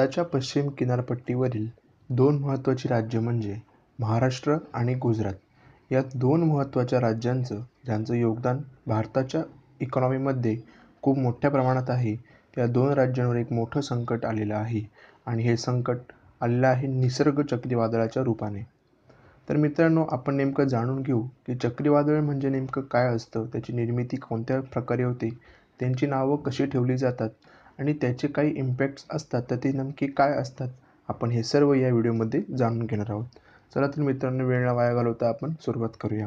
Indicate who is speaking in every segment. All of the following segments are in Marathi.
Speaker 1: भारताच्या पश्चिम किनारपट्टीवरील दोन महत्त्वाची राज्य म्हणजे महाराष्ट्र आणि गुजरात या दोन महत्त्वाच्या राज्यांचं ज्यांचं योगदान भारताच्या इकॉनॉमीमध्ये खूप मोठ्या प्रमाणात आहे या दोन राज्यांवर एक मोठं संकट आलेलं आहे आणि हे संकट आलेलं आहे निसर्ग चक्रीवादळाच्या रूपाने तर मित्रांनो आपण नेमकं जाणून घेऊ की चक्रीवादळ म्हणजे नेमकं काय असतं त्याची निर्मिती कोणत्या प्रकारे होते त्यांची नावं कशी ठेवली जातात आणि त्याचे काही इम्पॅक्ट्स असतात तर ते नमकी काय असतात आपण हे सर्व या व्हिडिओमध्ये जाणून घेणार आहोत चला तर मित्रांनो वेळेला वाया घालवता आपण सुरुवात करूया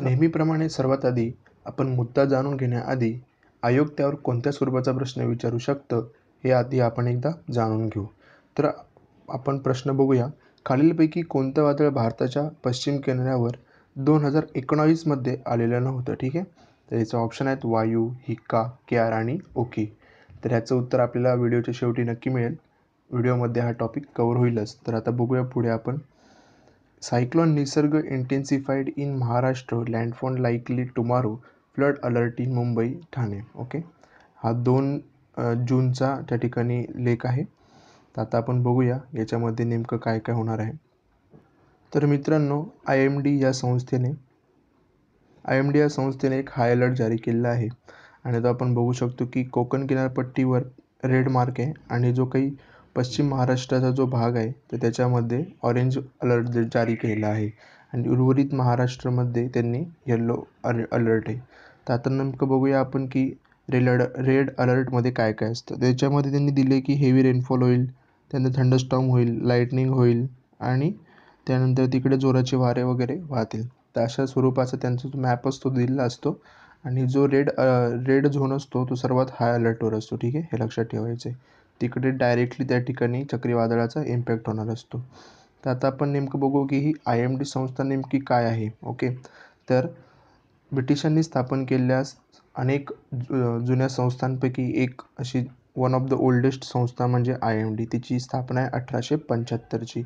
Speaker 1: नेहमीप्रमाणे सर्वात आधी आपण मुद्दा जाणून घेण्याआधी आयोग त्यावर कोणत्या स्वरूपाचा प्रश्न विचारू शकतं हे आधी आपण एकदा जाणून घेऊ तर आपण प्रश्न बघूया खालीलपैकी कोणतं वादळ भारताच्या पश्चिम किनाऱ्यावर दोन हजार एकोणावीसमध्ये आलेलं नव्हतं ठीक आहे तर याचं ऑप्शन आहेत वायू हिक्का क्यार आणि ओके तर ह्याचं उत्तर आपल्याला व्हिडिओच्या शेवटी नक्की मिळेल व्हिडिओमध्ये हा टॉपिक कवर होईलच तर आता बघूया पुढे आपण cyclone Nisarga intensified in Maharashtra landfall likely tomorrow flood alert in Mumbai Thane okay हा दोन जूनचा त्या ठिकाणी लेख आहे तर आता आपण बघूया याच्यामध्ये नेमकं काय काय होणार आहे तर मित्रांनो आय एम डी या संस्थेने आय एम डी या संस्थेने एक हाय अलर्ट जारी केलेला आहे आणि तो आपण बघू शकतो की कोकण किनारपट्टीवर रेड मार्क आहे आणि जो काही पश्चिम महाराष्ट्राचा जो भाग आहे तर त्याच्यामध्ये ऑरेंज अलर्ट जारी केला आहे आणि उर्वरित महाराष्ट्रामध्ये त्यांनी यल्लो अल अलर्ट आहे तर आता नेमकं बघूया आपण की रेल अड रेड अलर्टमध्ये काय काय असतं त्याच्यामध्ये त्यांनी दिले की हेवी रेनफॉल होईल त्यानंतर थंडस्टॉम होईल लाईटनिंग होईल आणि त्यानंतर तिकडे जोराचे वारे वगैरे वाहतील तर अशा स्वरूपाचा त्यांचा जो मॅप असतो दिलेला असतो आणि जो रेड रेड झोन असतो तो सर्वात हाय अलर्टवर असतो ठीक आहे हे लक्षात ठेवायचं आहे तिकडे डायरेक्टली त्या ठिकाणी चक्रीवादळाचा इम्पॅक्ट होणार असतो तर आता आपण नेमकं बघू की ही आय एम डी संस्था नेमकी काय आहे ओके तर ब्रिटिशांनी स्थापन केल्यास अनेक जुन्या संस्थांपैकी एक अशी वन ऑफ द ओल्डेस्ट संस्था म्हणजे आय एम डी तिची स्थापना आहे अठराशे पंच्याहत्तरची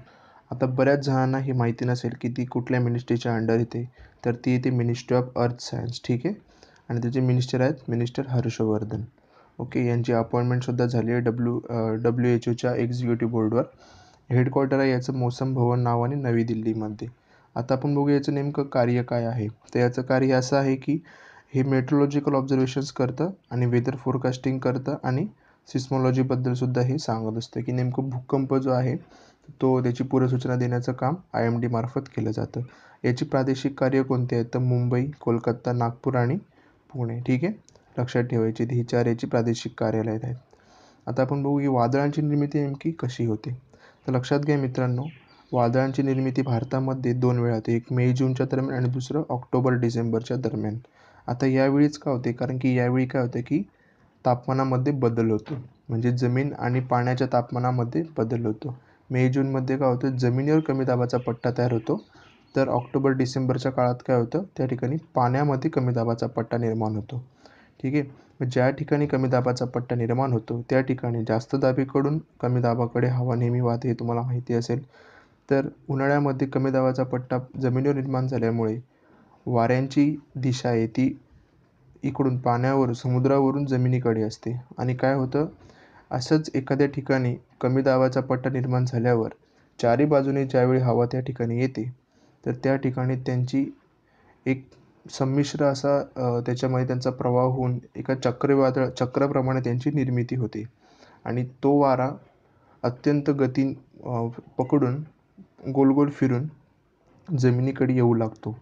Speaker 1: आता बऱ्याच जणांना ही माहिती नसेल की ती कुठल्या मिनिस्ट्रीच्या अंडर येते तर ती येते मिनिस्ट्री ऑफ अर्थ सायन्स ठीक आहे आणि त्याचे मिनिस्टर आहेत मिनिस्टर हर्षवर्धन ओके यांची अपॉइंटमेंटसुद्धा झाली आहे डब्ल्यू डब्ल्यू एच ओच्या एक्झिक्युटिव्ह बोर्डवर हेडक्वार्टर आहे याचं मोसम भवन नावाने नवी दिल्लीमध्ये आता आपण बघू याचं नेमकं कार्य काय आहे तर याचं कार्य असं आहे की हे मेट्रोलॉजिकल ऑब्झर्वेशन्स करतं आणि वेदर फोरकास्टिंग करतं आणि सिस्मॉलॉजीबद्दलसुद्धा हे सांगत असतं की नेमकं भूकंप जो आहे तो त्याची पूर्वसूचना देण्याचं काम आय एम डीमार्फत केलं जातं याची प्रादेशिक कार्य कोणते आहेत तर मुंबई कोलकाता नागपूर आणि पुणे ठीक आहे लक्षात ठेवायचे ही चार याची प्रादेशिक कार्यालय आहेत आता आपण बघू की वादळांची निर्मिती नेमकी कशी होते तर लक्षात घ्या मित्रांनो वादळांची निर्मिती भारतामध्ये दोन वेळा होते एक मे जूनच्या दरम्यान आणि दुसरं ऑक्टोबर डिसेंबरच्या दरम्यान आता यावेळीच का होते कारण की यावेळी काय होतं की तापमानामध्ये बदल होतो म्हणजे जमीन आणि पाण्याच्या तापमानामध्ये बदल होतो मे जूनमध्ये काय होतं जमिनीवर कमी दाबाचा पट्टा तयार होतो तर ऑक्टोबर डिसेंबरच्या काळात काय होतं त्या ठिकाणी पाण्यामध्ये कमी दाबाचा पट्टा निर्माण होतो ठीक आहे ज्या ठिकाणी कमी दाबाचा पट्टा निर्माण होतो त्या ठिकाणी जास्त दाबीकडून कमी दाबाकडे हवा नेहमी वाहते हे तुम्हाला माहिती असेल तर उन्हाळ्यामध्ये कमी दाबाचा पट्टा जमिनीवर निर्माण झाल्यामुळे वाऱ्यांची दिशा आहे ती इकडून पाण्यावर समुद्रावरून जमिनीकडे असते आणि काय होतं असंच एखाद्या ठिकाणी कमी दाबाचा पट्टा निर्माण झाल्यावर चारी बाजूने ज्यावेळी हवा त्या ठिकाणी येते तर त्या ठिकाणी त्यांची एक संमिश्र असा त्याच्यामध्ये त्यांचा प्रवाह होऊन एका चक्रीवादळ चक्राप्रमाणे त्यांची निर्मिती होते आणि तो वारा अत्यंत गती पकडून गोल गोल फिरून जमिनीकडे येऊ लागतो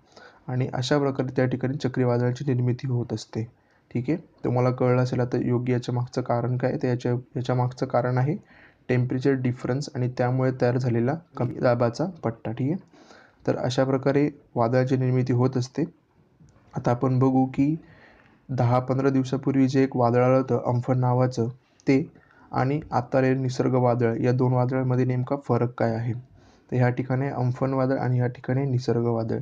Speaker 1: आणि अशा प्रकारे त्या ठिकाणी चक्रीवादळाची निर्मिती होत असते ठीक आहे तुम्हाला कळलं असेल आता योग्य याच्या मागचं कारण काय तर याच्या याच्या मागचं कारण आहे टेम्परेचर डिफरन्स आणि त्यामुळे तयार झालेला कमी दाबाचा पट्टा ठीक आहे तर अशा प्रकारे वादळाची निर्मिती होत असते आता आपण बघू की दहा पंधरा दिवसापूर्वी जे एक वादळ आलं होतं अम्फन नावाचं ते आणि आता निसर्ग वादळ या दोन वादळांमध्ये नेमका फरक काय आहे तर ह्या ठिकाणी अम्फन वादळ आणि ह्या ठिकाणी निसर्ग वादळ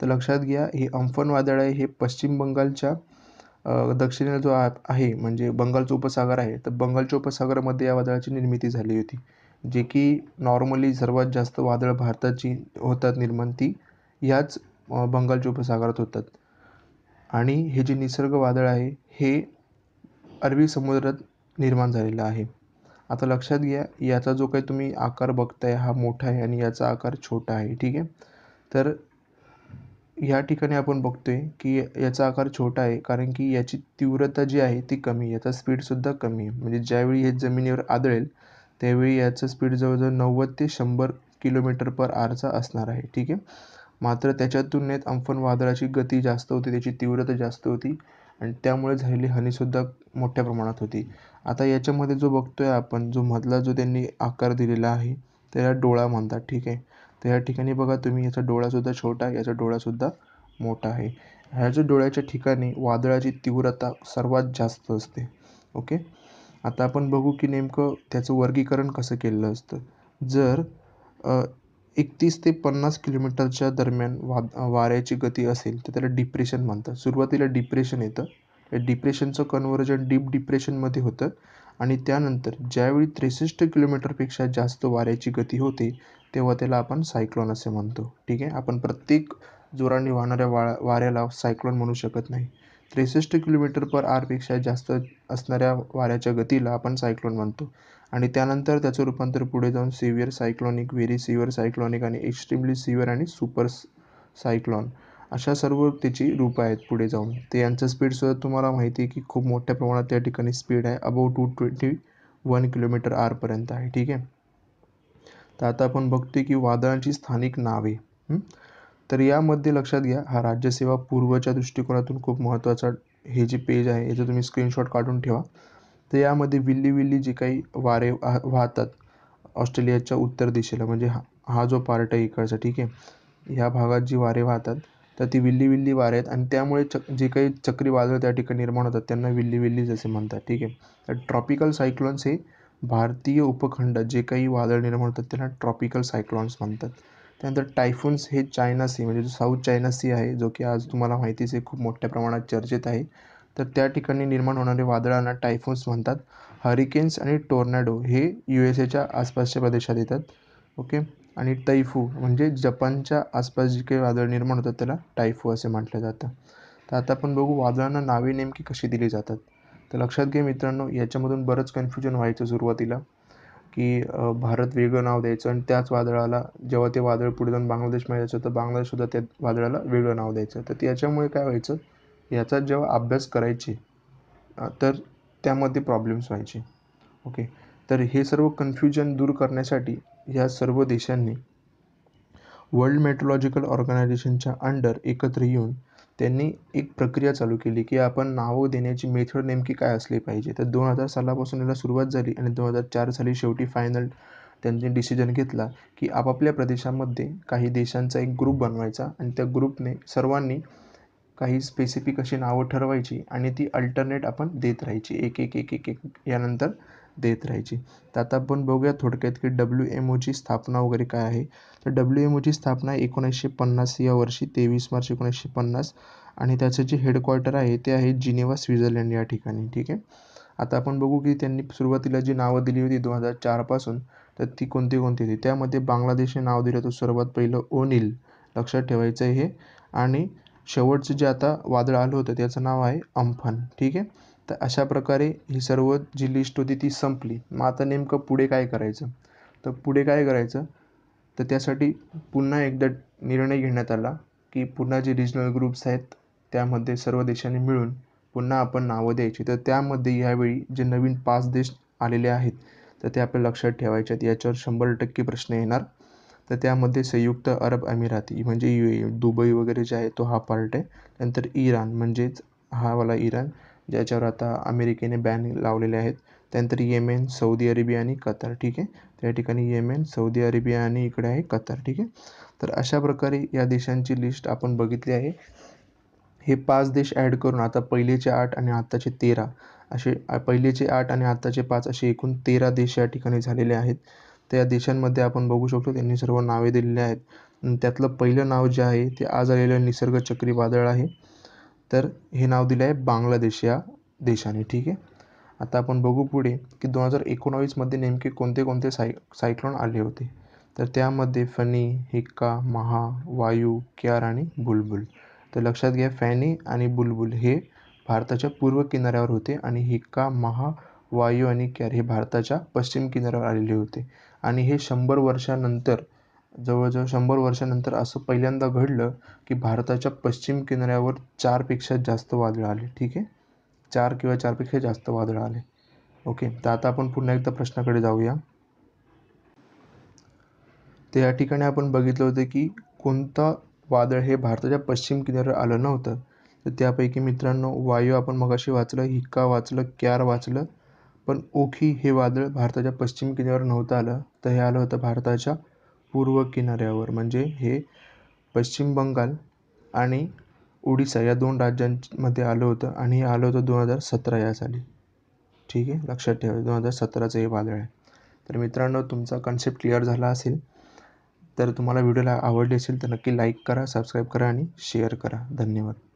Speaker 1: तर लक्षात घ्या हे अम्फन वादळ आहे हे पश्चिम बंगालच्या दक्षिणेला जो आहे म्हणजे बंगालचा उपसागर आहे तर बंगालच्या उपसागरामध्ये या वादळाची निर्मिती झाली होती जे की नॉर्मली सर्वात जास्त वादळ भारताची होतात निर्माण ती ह्याच बंगालच्या उपसागरात होतात आणि हे जे निसर्ग वादळ आहे हे अरबी समुद्रात निर्माण झालेलं आहे आता लक्षात घ्या याचा जो काही तुम्ही आकार बघताय हा मोठा आहे आणि याचा आकार छोटा आहे ठीक आहे तर या ठिकाणी आपण बघतोय की याचा आकार छोटा आहे कारण की याची तीव्रता जी आहे ती कमी आहे याचा स्पीडसुद्धा कमी आहे म्हणजे ज्यावेळी हे जमिनीवर आदळेल त्यावेळी याचं स्पीड जवळजवळ नव्वद ते शंभर किलोमीटर पर आरचा असणार आहे ठीक आहे मात्र त्याच्या तुलनेत अंफन वादळाची गती जास्त होती त्याची तीव्रता जास्त होती आणि त्यामुळे झालेली हानीसुद्धा मोठ्या प्रमाणात होती आता याच्यामध्ये जो बघतोय आपण जो मधला जो त्यांनी आकार दिलेला आहे त्याला डोळा म्हणतात ठीक आहे तर या ठिकाणी बघा तुम्ही याचा डोळासुद्धा छोटा आहे याचा डोळासुद्धा मोठा आहे ह्या जो डोळ्याच्या ठिकाणी वादळाची तीव्रता सर्वात जास्त असते ओके आता आपण बघू की नेमकं त्याचं वर्गीकरण कसं केलेलं असतं जर एकतीस ते पन्नास किलोमीटरच्या दरम्यान वा वाऱ्याची गती असेल तर त्याला डिप्रेशन म्हणतात सुरुवातीला डिप्रेशन येतं त्या डिप्रेशनचं कन्व्हर्जन डीप डिप्रेशनमध्ये होतं आणि त्यानंतर ज्यावेळी त्रेसष्ट किलोमीटरपेक्षा जास्त वाऱ्याची गती होते तेव्हा त्याला आपण सायक्लोन असे म्हणतो ठीक आहे आपण प्रत्येक जोराने वाहणाऱ्या वा वाऱ्याला सायक्लॉन म्हणू शकत नाही त्रेसष्ट किलोमीटर पर पेक्षा जास्त असणाऱ्या वाऱ्याच्या गतीला आपण सायक्लोन म्हणतो आणि त्यानंतर त्याचं रूपांतर पुढे जाऊन severe cyclonic very severe cyclonic आणि एक्स्ट्रीमली सिव्हिअर आणि सुपर सायक्लॉन अशा सर्व त्याची रूपं आहेत पुढे जाऊन ते यांचं स्पीडसुद्धा तुम्हाला माहिती आहे की खूप मोठ्या प्रमाणात त्या ठिकाणी स्पीड आहे about two twenty one kilometre आरपर्यंत आहे ठीक आहे तर आता आपण बघतोय की वादळांची स्थानिक नावे तर यामध्ये लक्षात घ्या हा राज्यसेवा पूर्वच्या दृष्टिकोनातून खूप महत्त्वाचा हे जे पेज आहे याचं तुम्ही स्क्रीनशॉट काढून ठेवा तर यामध्ये विल्ली विल्ली जे काही वारे वाहतात ऑस्ट्रेलियाच्या उत्तर दिशेला म्हणजे हा हा जो पार्ट आहे इकडचा ठीक आहे ह्या भागात जी वारे वाहतात तर ती विल्ली विल्ली वारे आहेत आणि त्यामुळे चक जे काही चक्रीवादळ त्या ठिकाणी निर्माण होतात त्यांना विल्ली विल्लीज असे म्हणतात ठीक आहे तर ट्रॉपिकल सायक्लॉन्स हे भारतीय उपखंडात जे काही वादळ निर्माण होतात त्यांना ट्रॉपिकल सायक्लॉन्स म्हणतात त्यानंतर टायफून्स हे चायना सी म्हणजे जो साऊथ चायना सी आहे जो की आज तुम्हाला माहितीच आहे खूप मोठ्या प्रमाणात चर्चेत आहे तर त्या ठिकाणी निर्माण होणारे वादळांना टायफून्स म्हणतात हरिकेन्स आणि टोर्नॅडो हे यू एस एच्या आसपासच्या प्रदेशात येतात ओके आणि तैफू म्हणजे जपानच्या आसपास जे काही वादळ निर्माण होतात त्याला टायफू असे म्हटलं जातं तर आता आपण बघू वादळांना नावे नेमकी कशी दिली जातात तर लक्षात घ्या मित्रांनो याच्यामधून बरंच कन्फ्युजन व्हायचं सुरुवातीला की भारत वेगळं नाव द्यायचं आणि त्याच वादळाला जेव्हा ते वादळ पुढे जाऊन बांगलादेशमध्ये यायचं तर बांगलादेशसुद्धा त्या वादळाला वेगळं नाव द्यायचं तर त्याच्यामुळे याच्यामुळे काय व्हायचं याचा जेव्हा अभ्यास करायचे तर त्यामध्ये प्रॉब्लेम्स व्हायचे ओके तर हे सर्व कन्फ्युजन दूर करण्यासाठी ह्या सर्व देशांनी वर्ल्ड मेट्रोलॉजिकल ऑर्गनायझेशनच्या अंडर एकत्र येऊन त्यांनी एक प्रक्रिया चालू केली की आपण नावं देण्याची मेथड नेमकी काय असली पाहिजे तर दोन हजार सालापासून याला सुरुवात झाली आणि दोन हजार चार साली शेवटी फायनल त्यांनी डिसिजन घेतला की आपापल्या प्रदेशामध्ये काही देशांचा एक ग्रुप बनवायचा आणि त्या ग्रुपने सर्वांनी काही स्पेसिफिक अशी नावं ठरवायची आणि ती अल्टरनेट आपण देत राहायची एक एक एक एक एक यानंतर देत राहायची तर आता आपण बघूया थोडक्यात की डब्ल्यू एम ओची स्थापना वगैरे काय आहे तर डब्ल्यू एम ओची स्थापना एकोणीसशे पन्नास या वर्षी तेवीस मार्च एकोणीसशे पन्नास आणि त्याचं जे हेडक्वार्टर आहे ते आहे जिनेवा स्वित्झर्लंड या ठिकाणी ठीक आहे आता आपण बघू की त्यांनी सुरुवातीला जी नावं दिली होती दोन हजार चारपासून तर ती कोणती कोणती होती त्यामध्ये बांगलादेश हे नाव दिलं होतं सर्वात पहिलं ओनिल लक्षात ठेवायचं आहे हे आणि शेवटचं जे आता वादळ आलं होतं त्याचं नाव आहे अम्फान ठीक आहे तर अशा प्रकारे ही सर्व जी लिस्ट होती ती संपली मग आता नेमकं पुढे काय करायचं तर पुढे काय करायचं तर त्यासाठी पुन्हा एकदा निर्णय घेण्यात आला की पुन्हा जे रिजनल ग्रुप्स आहेत त्यामध्ये सर्व देशांनी मिळून पुन्हा आपण नावं द्यायची तर त्यामध्ये ह्यावेळी जे नवीन पाच देश आलेले आहेत तर ते आपल्या लक्षात ठेवायचे आहेत याच्यावर शंभर टक्के प्रश्न येणार तर त्यामध्ये संयुक्त अरब अमिराती म्हणजे यू ए दुबई वगैरे जे आहे तो हा पार्ट आहे नंतर इराण म्हणजेच हा वाला इराण ज्याच्यावर आता अमेरिकेने बॅन लावलेले आहेत त्यानंतर येमेन सौदी अरेबिया आणि कतार ठीक आहे त्या ठिकाणी येमेन सौदी अरेबिया आणि इकडे आहे कतार ठीक आहे तर अशा प्रकारे या देशांची लिस्ट आपण बघितली आहे हे पाच देश ॲड करून आता पहिलेचे आठ आणि आत्ताचे तेरा असे पहिलेचे आठ आणि आत्ताचे पाच असे एकूण तेरा देश या ठिकाणी झालेले आहेत त्या देशांमध्ये आपण बघू शकतो त्यांनी सर्व नावे दिलेली आहेत त्यातलं पहिलं नाव जे आहे ते आज आलेलं निसर्ग चक्रीवादळ आहे तर हे नाव दिलं आहे बांगलादेश या देशाने ठीक आहे आता आपण बघू पुढे की दोन हजार एकोणावीसमध्ये नेमके कोणते कोणते साय सायक्लोन आले होते तर त्यामध्ये फनी हिक्का महा वायू क्यार आणि बुलबुल तर लक्षात घ्या फॅनी आणि बुलबुल हे भारताच्या पूर्व किनाऱ्यावर होते आणि हिक्का महा वायू आणि क्यार हे भारताच्या पश्चिम किनाऱ्यावर आलेले होते आणि हे शंभर वर्षानंतर जवळजवळ शंभर वर्षानंतर असं पहिल्यांदा घडलं की भारताच्या पश्चिम किनाऱ्यावर चारपेक्षा जास्त वादळ आले ठीक आहे चार किंवा चारपेक्षा जास्त वादळ आले ओके तर आता आपण पुन्हा एकदा प्रश्नाकडे जाऊया तर या ठिकाणी आपण बघितलं होतं की कोणता वादळ हे भारताच्या पश्चिम किनाऱ्यावर आलं नव्हतं तर त्यापैकी मित्रांनो वायू आपण मगाशी वाचलं हिक्का वाचलं क्यार वाचलं पण ओखी हे वादळ भारताच्या पश्चिम किनाऱ्यावर नव्हतं आलं तर हे आलं होतं भारताच्या पूर्व किनाऱ्यावर म्हणजे हे पश्चिम बंगाल आणि उडीसा या दोन राज्यांमध्ये आलं होतं आणि हे आलं होतं दोन हजार सतरा या साली ठीक आहे लक्षात ठेवा दोन हजार सतराचं हे वादळ आहे तर मित्रांनो तुमचा कन्सेप्ट क्लिअर झाला असेल तर तुम्हाला व्हिडिओला आवडली असेल तर नक्की लाईक करा सबस्क्राईब करा आणि शेअर करा धन्यवाद